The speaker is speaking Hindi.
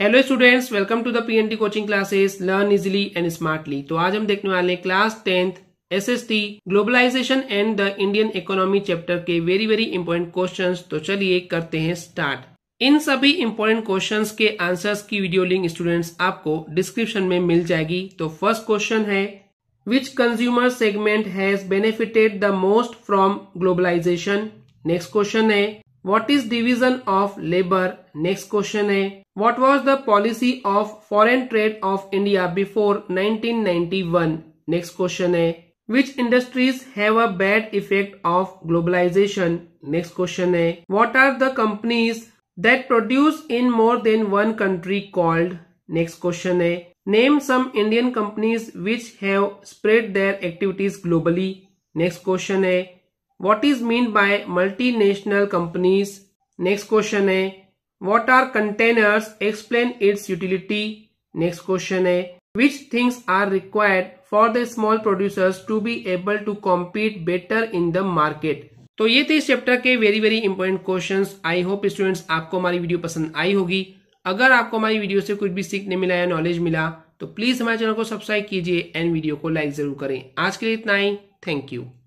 Hello students welcome to the PNT coaching classes learn easily and smartly तो आज हम देखने वाले हैं class tenth SST globalisation and the Indian economy chapter के वेरी वेरी इंपॉर्टेंट क्वेश्चंस तो चलिए करते हैं स्टार्ट इन सभी इंपॉर्टेंट क्वेश्चंस के आंसर्स की वीडियो लिंक स्टूडेंट्स आपको डिस्क्रिप्शन में मिल जाएगी तो फर्स्ट क्वेश्चन है which consumer segment has benefited the most from globalisation next question है What is division of labor? Next question है What was the policy of foreign trade of India before 1991? Next question है Which industries have a bad effect of globalization? Next question है What are the companies that produce in more than one country called? Next question है Name some Indian companies which have spread their activities globally. Next question है what is mean by multinational companies next question है what are containers explain its utility next question है which things are required for the small producers to be able to compete better in the market तो ये थे इस चैप्टर के very very important question I hope students आपको हमारी वीडियो पसंद आई होगी अगर आपको हमारी वीडियो से कुछ भी सीखने मिला या नॉलेज मिला तो प्लीज हमारे चैनल को सब्सक्राइब कीजिए एंड वीडियो को लाइक जरूर करें आज के लिए इतना ही थैंक यू